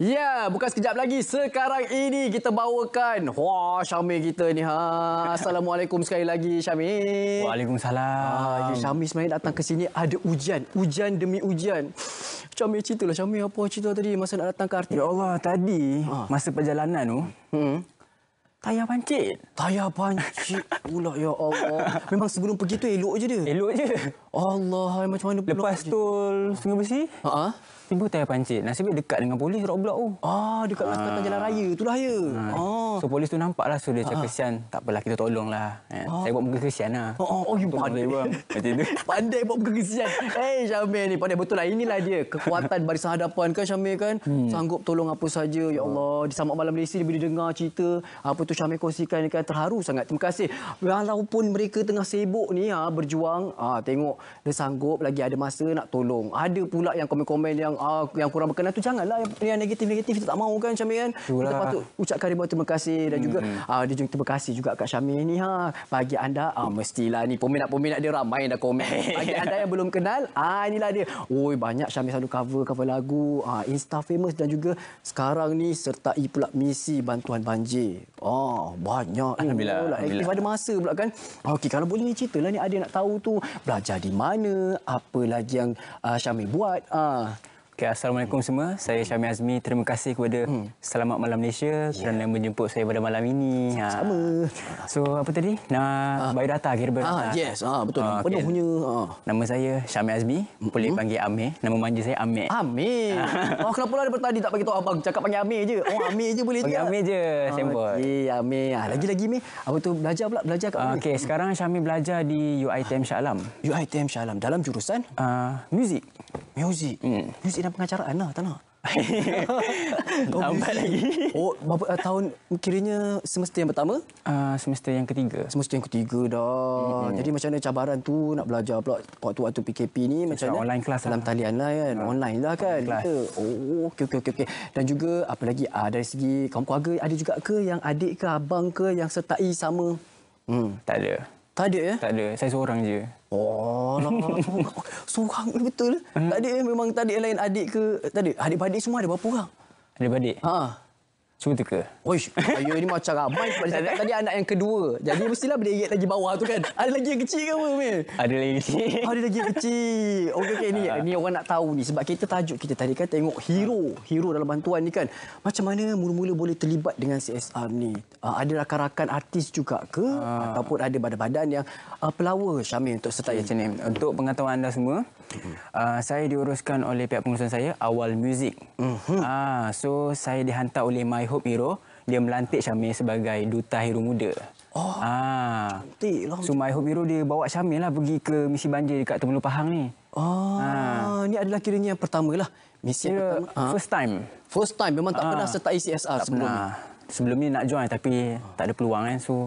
Ya, bukan sekejap lagi. Sekarang ini kita bawakan wah Syamir kita ni. Ha. Assalamualaikum sekali lagi Syamir. Waalaikumsalam. Ha, ya, Syamir sebenarnya datang ke sini ada ujian. Ujian demi ujian. Syamir cerita lah. Syamir apa cerita tadi masa nak datang ke Arti? Ya Allah, tadi ha. masa perjalanan tu, hmm. Tayar pancit. Tayar pancit pula ya Allah. Memang sebelum pergi tu elok je dia. Elok je. Allah macam mana pula. Lepas tu sungai besi. Ha ah. Tiba tayar pancit. Nasib dekat dengan polis roadblock tu. Ah dekat ha. Lah, atas jalan raya itulah lah ya. Ha. Ah. So polis tu nampaklah so dia cakap kesian. Ha. Tak apalah kita tolonglah. Ya. Ah. Saya buat muka kesian lah. Ha. Oh, oh, oh pandai. Macam tu. pandai buat muka kesian. Hei eh, Syamil ni pandai betul lah. Inilah dia kekuatan barisan hadapan kan Syamil kan. Hmm. Sanggup tolong apa saja. Ya ah. Allah. Di samak malam Malaysia dia bila dengar cerita apa Datuk Syamil kongsikan dekat terharu sangat. Terima kasih. Walaupun mereka tengah sibuk ni ha, berjuang, ha, tengok dia sanggup lagi ada masa nak tolong. Ada pula yang komen-komen yang ha, yang kurang berkenan tu janganlah yang, negatif-negatif kita tak mahu kan Syamil kan. Itulah. Kita lah. patut ucapkan ribuan terima kasih dan juga hmm. ha, dia juga terima kasih juga kat Syamil ni ha. Bagi anda ha, mestilah ni peminat-peminat dia ramai dah komen. Bagi anda yang belum kenal, ah ha, inilah dia. Oi banyak Syamil selalu cover cover lagu, ha, Insta famous dan juga sekarang ni sertai pula misi bantuan banjir. Oh, Allah, banyak. Alhamdulillah. Oh, Alhamdulillah. Ada masa pula kan. Okey, kalau boleh ni ceritalah ni ada nak tahu tu belajar di mana, apa lagi yang uh, Syamil buat. Ah. Okay, Assalamualaikum semua. Saya Syami Azmi. Terima kasih kepada hmm. Selamat Malam Malaysia kerana yeah. menjemput saya pada malam ini. Ha. Sama. So, apa tadi? Nah, ha. Bayu Data, kira Ah, Yes, ha, betul. Ah, Penuh okay. punya. Ha. Nama saya Syami Azmi. Boleh hmm. panggil Amir. Nama manja saya Amir. Amir. oh, kenapa lah daripada tadi tak bagi abang cakap panggil Amir je? Oh, Amir je boleh okay, je. Amir je, sempur. Okay, Amir. Lagi-lagi, ha. Amir. Apa tu belajar pula? Belajar kat mana? Okay, sekarang Syami belajar di UITM Shah Alam. UITM Shah Alam. Dalam jurusan? Uh, music. Music. Hmm. Music dan pengacaraan lah, tak nak. oh, Lambat lagi. Oh, berapa uh, tahun kiranya semester yang pertama? Uh, semester yang ketiga. Semester yang ketiga dah. Mm-hmm. Jadi macam mana cabaran tu nak belajar pula waktu-waktu PKP ni? So, macam mana? Online kelas lah. Dalam lah. talian lah kan? Uh, online lah kan? Online kita. Oh, okey, okey, okey. Okay. Dan juga apa lagi uh, dari segi kaum keluarga ada juga ke yang adik ke abang ke yang sertai sama? Hmm. Tak ada. Tak ada ya? Tak ada. Saya seorang je. Oh, nah, lah, lah. seorang betul. Eh? Hmm. Tak ada memang tak ada yang lain adik ke? Tak ada. Adik-adik semua ada berapa orang? Adik-adik? Ha. Cuma teka. Oish, ayo ini macam ramai sebab dia tadi anak yang kedua. Jadi mestilah berdiri lagi bawah tu kan. Ada lagi yang kecil ke apa, Mil? Ada lagi yang kecil. Ada lagi yang kecil. Okey, okay, ni, ni orang nak tahu ni. Sebab kita tajuk kita tadi kan tengok hero. Hero dalam bantuan ni kan. Macam mana mula-mula boleh terlibat dengan CSR ni? Uh, ada rakan-rakan artis juga ke? Uh. Ataupun ada badan-badan yang uh, pelawa Syamil untuk serta okay. yang Untuk pengetahuan anda semua, Uh, saya diuruskan oleh pihak pengurusan saya awal Music. Uh -huh. uh, so saya dihantar oleh my Hope Hero dia melantik Syamil sebagai duta hero muda. Oh. Ah. Cantik lah. So My Hope Hero dia bawa Syamil lah pergi ke misi banjir dekat Temulu Pahang ni. Oh. Ah. Ini adalah kiranya yang pertama lah. Misi yeah, pertama. Ah. First time. First time memang tak ah. pernah sertai CSR tak sebelum pernah. ni. Sebelum ni nak join tapi ah. tak ada peluang kan. So oh.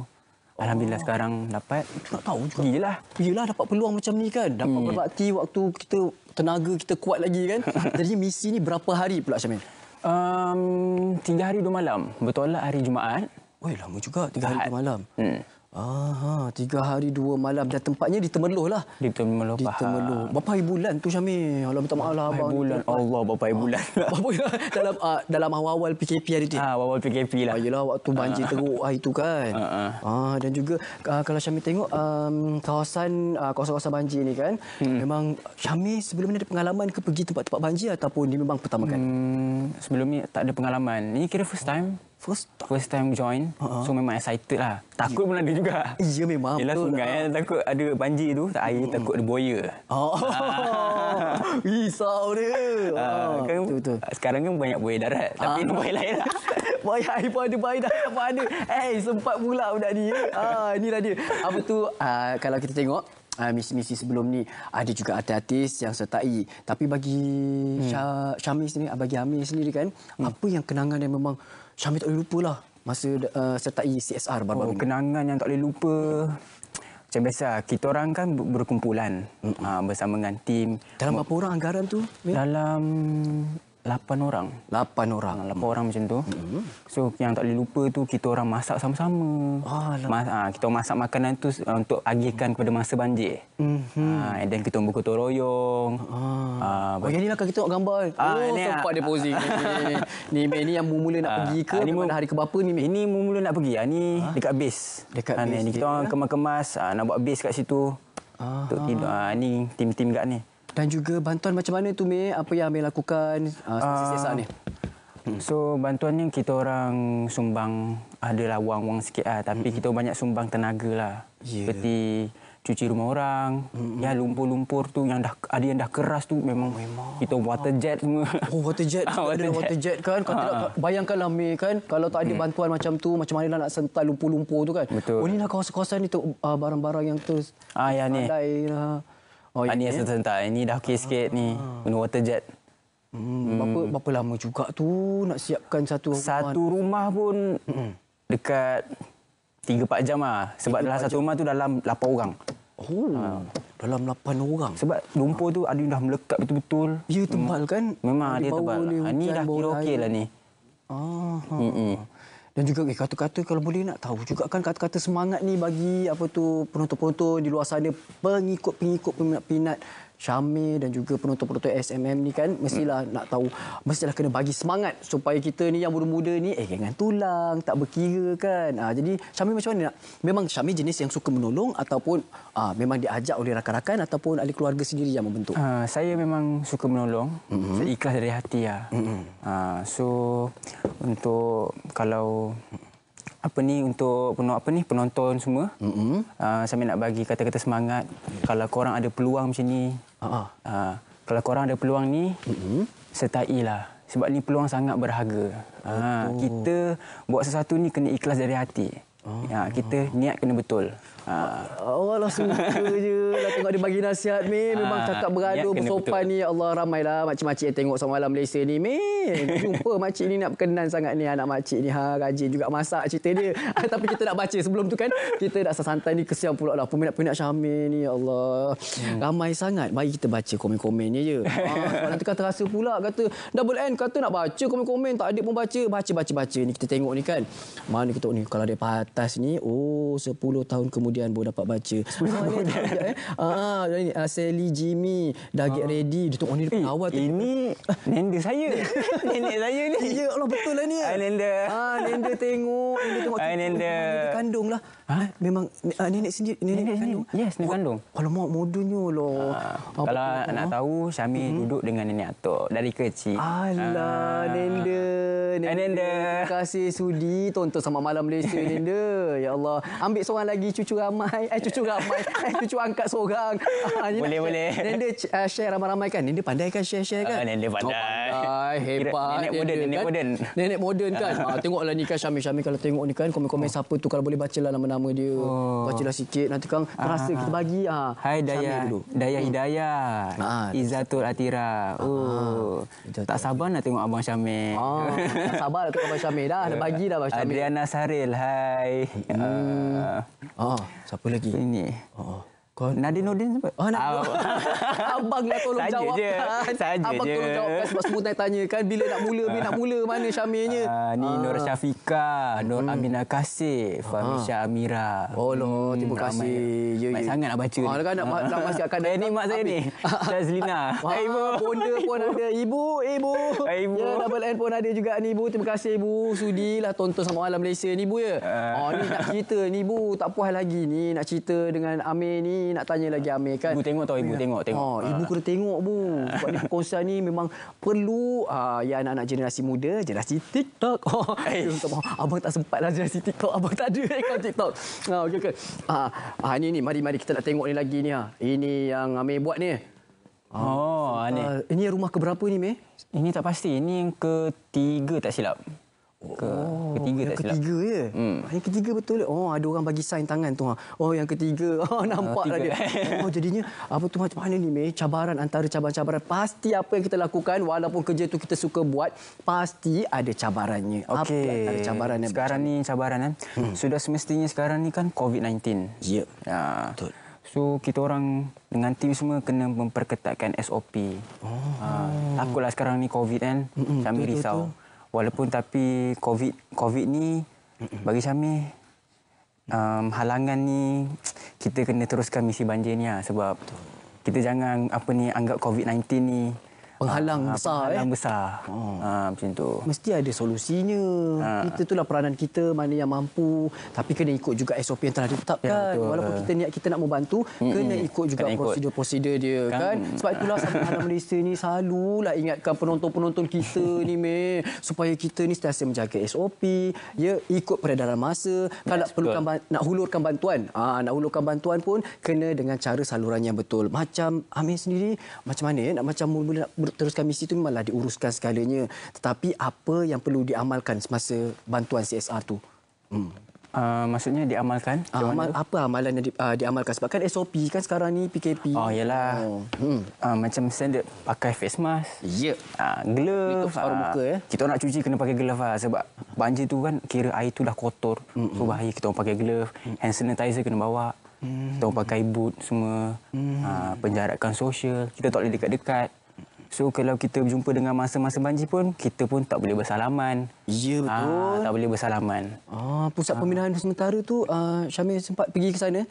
Alhamdulillah oh. sekarang dapat. Tak tahu juga. Pergilah. Pergilah dapat peluang macam ni kan. Dapat hmm. berbakti waktu kita tenaga kita kuat lagi kan. Jadi misi ni berapa hari pula Syamil? Um, tiga hari dua malam. Bertolak hari Jumaat. Oh, lama juga. Tiga hari dua malam. Hmm. Aha, tiga hari dua malam dan tempatnya di Temerloh lah. Di Temerloh. Di Temerloh. Berapa bulan tu Syami? Allah minta maaf lah abang. bulan? Allah bapa ibu bulan. Bapa ah. dalam uh, dalam awal-awal PKP hari tu? Ha, ah, awal PKP lah. Ayolah ah, waktu banjir ah. teruk hari tu kan. Ha, ha. Ah, dan juga uh, kalau Syami tengok um, kawasan uh, kawasan-kawasan banjir ni kan, hmm. memang Syami sebelum ni ada pengalaman ke pergi tempat-tempat banjir ataupun ni memang pertama kali? Hmm, sebelum ni tak ada pengalaman. Ini kira first time. Oh. First time. First time join. Uh-huh. So memang excited lah. Takut yeah. pun ada juga. Ya yeah, memang. Yelah sungai lah. takut ada banjir tu. Tak air uh takut ada buaya. Oh. Risau dia. Uh, betul, betul. Sekarang kan banyak buaya darat. uh Tapi ini buaya lain lah. Buaya air pun ada, buaya darat pun ada. Eh hey, sempat pula budak ni. Ah, uh, inilah dia. Apa tu uh, kalau kita tengok. Uh, misi-misi sebelum ni ada juga artis-artis yang sertai tapi bagi hmm. Syah, Syamil sendiri bagi Amir sendiri kan hmm. apa yang kenangan yang memang Syamil tak boleh lah masa uh, sertai CSR baru-baru oh, Kenangan yang tak boleh lupa. Macam biasa, lah, kita orang kan berkumpulan mm -hmm. bersama dengan tim. Dalam berapa orang anggaran tu? Dalam... Lapan orang. Lapan orang. Ah, lapan orang macam tu. hmm So yang tak boleh lupa tu kita orang masak sama-sama. Oh, Mas, ha, kita masak makanan tu ah, untuk agihkan kepada masa banjir. Mm-hmm. Ha, and then kita buku gotong royong. Ah. Uh, oh, yang ni lah kita nak gambar. Ah, oh, ni, sempat lah. ah, dia posing. ni ni, ni, ni yang mula mula nak ah, pergi ke? Ah, ni mula hari ke berapa ni? Ini mula mula nak pergi. Ah, ni ah? dekat base. Dekat ha, base. Ni, kita orang ya? kemas-kemas ah, nak buat base kat situ. Ah, untuk tidur. Ah. ni tim-tim kat ni. Dan juga bantuan macam mana tu, Mei? Apa yang Mei lakukan uh, ah, sesa ah, ni? Hmm. So bantuan yang kita orang sumbang adalah wang-wang sikit lah. Tapi mm-hmm. kita banyak sumbang tenaga lah. Yeah. Seperti cuci rumah orang, mm-hmm. ya lumpur-lumpur tu yang dah ada yang dah keras tu memang, memang. kita water jet semua. Oh water jet, ada water, water jet kan? Kau tidak ah. bayangkanlah Mei kan? Kalau tak ada hmm. bantuan macam tu, macam mana lah nak sentai lumpur-lumpur tu kan? Betul. Oh ni lah kawasan-kawasan ni barang-barang yang terus. Ah ya ni. Lah. Oh, ini ah, yang sentak. Ini dah okey sikit ni. Guna ah. water jet. Hmm, hmm, berapa, berapa lama juga tu nak siapkan satu rumah? Satu rumah pun hmm. dekat 3-4 jam lah. Sebab dalam satu rumah tu dalam 8 orang. Oh, ha. dalam 8 orang. Sebab lumpur tu ada yang dah melekat betul-betul. Ya, tebal kan? Memang dia tebal. Ini ha, dah kira okey lah ni. Ah, ha. Hmm, hmm dan juga eh, kata-kata kalau boleh nak tahu juga kan kata-kata semangat ni bagi apa tu penonton-penonton di luar sana pengikut-pengikut peminat-peminat Syamir dan juga penonton-penonton SMM ni kan mestilah hmm. nak tahu mestilah kena bagi semangat supaya kita ni yang muda-muda ni eh jangan tulang tak berkira kan ha, jadi Syamir macam mana nak memang Syamir jenis yang suka menolong ataupun ha, memang diajak oleh rakan-rakan ataupun ahli keluarga sendiri yang membentuk uh, saya memang suka menolong mm-hmm. saya ikhlas dari hati ya mm-hmm. uh, so untuk kalau apa ni untuk penonton apa ni penonton semua. Hmm. Uh, ah, saya nak bagi kata-kata semangat kalau korang ada peluang macam ni. Uh-huh. Uh, kalau korang ada peluang ni, hmm. lah. sebab ni peluang sangat berharga. Uh, uh, kita buat sesuatu ni kena ikhlas dari hati. Uh, ya, kita niat kena betul. Allah suka je lah tengok dia bagi nasihat ah, ya, ni. Memang ha, cakap beradu ya, bersopan ni. Allah ramailah makcik-makcik yang tengok semalam alam Malaysia ni. Mi. Jumpa makcik ni nak berkenan sangat ni anak makcik ni. Ha, rajin juga masak cerita dia. Ah, tapi kita nak baca sebelum tu kan. Kita nak santai ni kesian pula lah. Peminat-peminat Syamil ni. Ya Allah. Hmm. Ramai sangat. Mari kita baca komen-komen ni je. Ha, ah, nanti kan terasa pula kata. Double N kata nak baca komen-komen. Tak ada pun baca. Baca-baca-baca ni. Kita tengok ni kan. Mana kita ni. Kalau dia patas ni. Oh, 10 tahun kemudian kemudian baru dapat baca. ah eh. ah, ah, ah, Sally, Jimmy dah get ready. Dia tengok ni depan eh, awal. Ini nenda saya. Nenek saya ni. Ya Allah betul lah ni. Nenda. Ah, nenda tengok. Nenda tengok. Nenda. Kandung lah. Ha? Memang uh, nenek sendiri nenek, nenek kandung. Yes, nenek kandung. Oh, kalau mak modunya lah. Ha, kalau apa, nak apa? tahu Syami hmm duduk dengan nenek atuk dari kecil. Alah, ha. Nenda. Nenda. Terima kasih sudi tonton sama malam Malaysia Nenda. Ya Allah, ambil seorang lagi cucu ramai. Eh cucu ramai. Eh cucu angkat seorang. Ah, boleh, boleh. Nenda uh, share ramai-ramai kan. Nenda pandai kan share-share kan? Uh, nenda pandai. Oh, pandai. Hebat. Nenek moden, nenek kan? moden. Nenek moden kan. Ha, tengoklah ni kan Syami-Syami kalau tengok ni kan komen-komen oh. siapa tu kalau boleh baca lah nama-nama nama dia. Oh. Baca lah sikit nanti kang ah, rasa ah, kita ah. bagi ah. Hai Daya. Daya Hidayah. Hmm. Ah, Izatul Atira. Ah, ah. oh. Ah, tak sabar nak tengok abang Syamil. Ah, tak sabar nak tengok abang Syamil dah. Dah bagi dah abang Syamil. Adriana Saril. Hai. Hmm. Ah. ah, siapa lagi? Ini. Oh. oh. Kau Nadine Nordin siapa? Oh, nak Ab- Abang nak tolong Saja jawabkan. Je. Kan. Saja Abang je. tolong jawabkan sebab semua tanya, kan bila nak mula, bila nak mula mana Syamirnya. Uh, ni uh. Nur Syafika, Nur hmm. Amina Kasih, ah. Fahmisha Amira. Oh, lo, hmm, terima kasih. Ramai, ya, ya. sangat nak baca. Ha, kan nak ha. nak masih akan ini eh, mak saya ni. Tazlina. Wah, ibu. Bonda pun ada. Ibu, ibu. ibu. Ya, double end pun ada juga ni ibu. Terima kasih ibu. Sudilah tonton sama alam Malaysia ni ibu ya. Uh. Oh, ni nak cerita ni ibu. Tak puas lagi ni nak cerita dengan Amir ni nak tanya lagi Amir kan. Ibu tengok tau, ibu tengok. tengok. Oh, ibu ah. kena tengok bu. Sebab ni perkongsian ni memang perlu uh, ya anak-anak generasi muda, generasi TikTok. Oh, hey. Eh. abang tak sempatlah generasi TikTok, abang tak ada akaun TikTok. Ha, ah, okay, okay. Ha, ini ni mari-mari kita nak tengok ni lagi ni. Ha. Ini yang Amir buat ni. Oh, ini. Uh, ini rumah keberapa ni, Mei? Ini tak pasti. Ini yang ketiga tak silap ke oh, ketiga yang tak silap. ketiga ya hmm. yang ketiga betul oh ada orang bagi sign tangan tu ha. oh yang ketiga oh nampak lah dia oh jadinya apa tu macam mana ni meh cabaran antara cabaran-cabaran pasti apa yang kita lakukan walaupun kerja tu kita suka buat pasti ada cabarannya okey ada cabarannya sekarang ni cabaran kan hmm. sudah semestinya sekarang ni kan covid-19 ya yep. Ah. ha. betul so kita orang dengan tim semua kena memperketatkan SOP oh ha. takutlah sekarang ni covid kan sambil risau betul walaupun tapi COVID COVID ni bagi kami um, halangan ni kita kena teruskan misi banjir ni lah sebab kita jangan apa ni anggap COVID-19 ni penghalang uh, besar penghalang eh. besar hmm. uh, macam tu mesti ada solusinya uh. kita itulah peranan kita mana yang mampu tapi kena ikut juga SOP yang telah ditetapkan ya, walaupun kita niat kita nak membantu mm-hmm. kena ikut juga prosedur-prosedur dia kan, kan? Hmm. sebab itulah sampai dalam Malaysia selalu lah ingatkan penonton-penonton kita ni me supaya kita ni sentiasa menjaga SOP ya ikut peredaran masa kalau nak perlukan nak hulurkan bantuan ha, nak hulurkan bantuan pun kena dengan cara saluran yang betul macam Amin sendiri macam mana eh? nak macam mula-mula teruskan misi itu memanglah diuruskan segalanya. Tetapi apa yang perlu diamalkan semasa bantuan CSR tu? Hmm. Uh, maksudnya diamalkan? Uh, amal, apa amalan yang di, uh, diamalkan? Sebab kan SOP kan sekarang ni PKP. Oh, yalah. Oh. Hmm. Uh, macam standard pakai face mask. Ya. Yeah. Uh, glove. Uh, muka, ya? Kita nak cuci kena pakai glove. Lah, sebab banjir tu kan kira air tu dah kotor. Mm -hmm. so, hmm. bahaya kita orang pakai glove. Mm -hmm. Hand sanitizer kena bawa. Mm -hmm. Kita orang pakai boot semua. Mm -hmm. uh, penjarakan sosial. Kita tak boleh dekat-dekat. So kalau kita berjumpa dengan masa-masa banjir pun, kita pun tak boleh bersalaman. Ya, ah, betul. Ha, tak boleh bersalaman. Ah, pusat ah. pemindahan ha. sementara tu, uh, Syamil sempat pergi ke sana?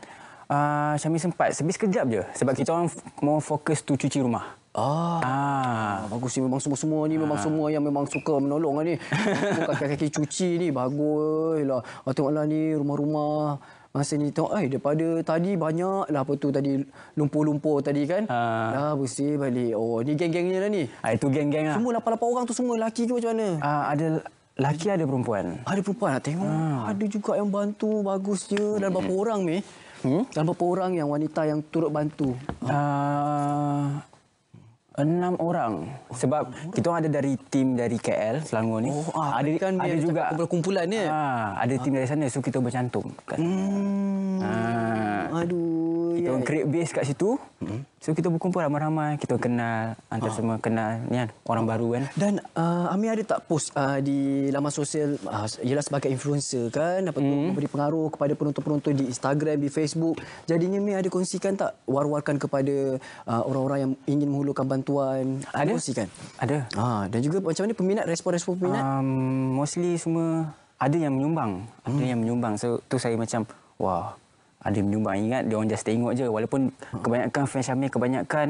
Uh, Syamil sempat, sebis sekejap je. Sebab kita orang mau fokus tu cuci rumah. Ah. ah. Bagus ni memang semua-semua ni memang semua yang memang suka menolong lah ni. Kaki-kaki cuci ni baguslah. Ah tengoklah ni rumah-rumah masa ni tengok eh daripada tadi banyak lah apa tu tadi lumpur-lumpur tadi kan uh, dah bersih balik oh ni geng-gengnya lah ni uh, itu geng-geng lah semua lapan-lapan orang tu semua lelaki ke macam mana uh, ada lelaki ada perempuan ada perempuan lah tengok uh. ada juga yang bantu bagus je dan berapa orang ni hmm? dan berapa orang yang wanita yang turut bantu uh. Uh, Enam orang. Sebab oh, kita ada dari tim dari KL, Selangor ni. Oh, ah, ada kan ada juga kumpulan-kumpulan ni. Ah, ada ah. tim dari sana, so kita bercantum. Hmm. Ah. Aduh kita yeah. create base kat situ. hmm So kita berkumpul ramai-ramai, kita kenal antara ah. ha. semua kenal ni kan orang ah. baru kan. Dan uh, Ami ada tak post uh, di laman sosial uh, ialah sebagai influencer kan dapat hmm memberi pengaruh kepada penonton-penonton di Instagram, di Facebook. Jadinya Ami ada kongsikan tak war-warkan kepada uh, orang-orang yang ingin menghulurkan bantuan? Ada. Kongsikan. Ada. Ha uh, dan juga macam mana peminat respon-respon peminat? Um, mostly semua ada yang menyumbang, ada hmm. yang menyumbang. So tu saya macam wah, ada menyumbang ingat dia orang just tengok je walaupun kebanyakan fans Syamil kebanyakan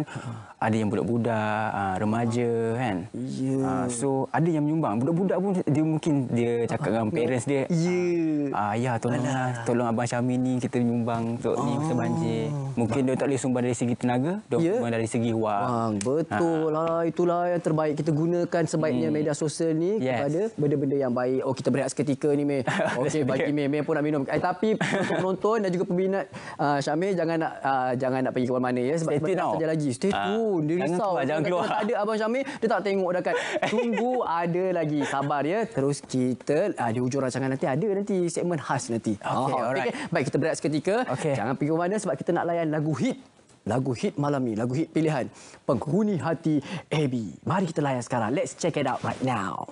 ada yang budak-budak ah, remaja kan yeah. Ya. so ada yang menyumbang budak-budak pun dia mungkin dia cakap ha. dengan parents dia yeah. ya, ah, ah, ya tolonglah tolong abang Syamil ni kita menyumbang untuk ha. ni pasal oh. banjir mungkin dia tak boleh sumbang dari segi tenaga dia yeah. sumbang dari segi wang ha. betul ha. Ha. itulah yang terbaik kita gunakan sebaiknya hmm. media sosial ni yes. kepada benda-benda yang baik oh kita berehat seketika ni meh okey bagi meh meh pun nak minum eh, tapi untuk penonton dan juga pembina minat uh, ah, Syamil jangan nak uh, jangan nak pergi ke mana ya sebab kita saja lagi stay uh, ah, tune dia risau keluar, jangan keluar tak ada abang Syamil dia tak tengok dah dekat tunggu ada lagi sabar ya terus kita uh, di hujung rancangan nanti ada nanti segmen khas nanti okey oh, okay. baik kita break seketika okay. jangan pergi ke mana sebab kita nak layan lagu hit lagu hit malam ni lagu hit pilihan penghuni hati AB mari kita layan sekarang let's check it out right now